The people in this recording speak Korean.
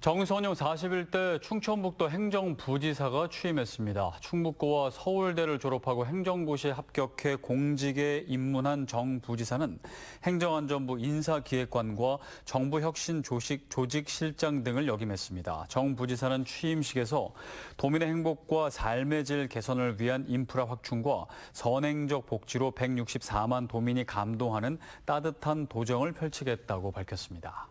정선용 41대 충청북도 행정부지사가 취임했습니다. 충북고와 서울대를 졸업하고 행정고시에 합격해 공직에 입문한 정 부지사는 행정안전부 인사기획관과 정부혁신조직실장 등을 역임했습니다. 정 부지사는 취임식에서 도민의 행복과 삶의 질 개선을 위한 인프라 확충과 선행적 복지로 164만 도민이 감동하는 따뜻한 도정을 펼치겠다고 밝혔습니다.